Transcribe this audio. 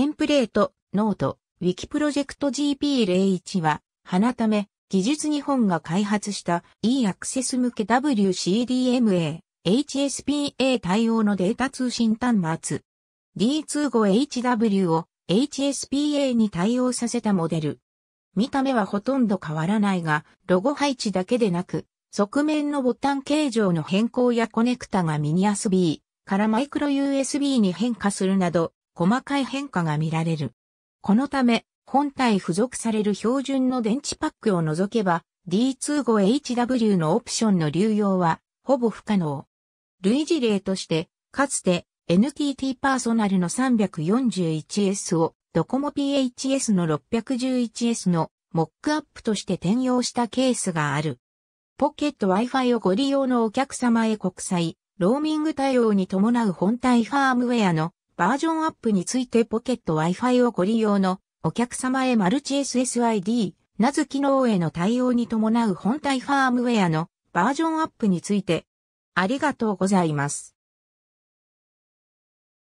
テンプレート、ノート、ウィキプロジェクト GP01 は、花ため、技術日本が開発した e アクセス向け WCDMA、HSPA 対応のデータ通信端末。D25HW を HSPA に対応させたモデル。見た目はほとんど変わらないが、ロゴ配置だけでなく、側面のボタン形状の変更やコネクタがミニ USB からマイクロ USB に変化するなど、細かい変化が見られる。このため、本体付属される標準の電池パックを除けば、D25HW のオプションの流用は、ほぼ不可能。類似例として、かつて NTT パーソナルの 341S をドコモ PHS の 611S のモックアップとして転用したケースがある。ポケット Wi-Fi をご利用のお客様へ国際、ローミング対応に伴う本体ファームウェアのバージョンアップについてポケット Wi-Fi をご利用のお客様へマルチ SSID、なず機能への対応に伴う本体ファームウェアのバージョンアップについてありがとうございます。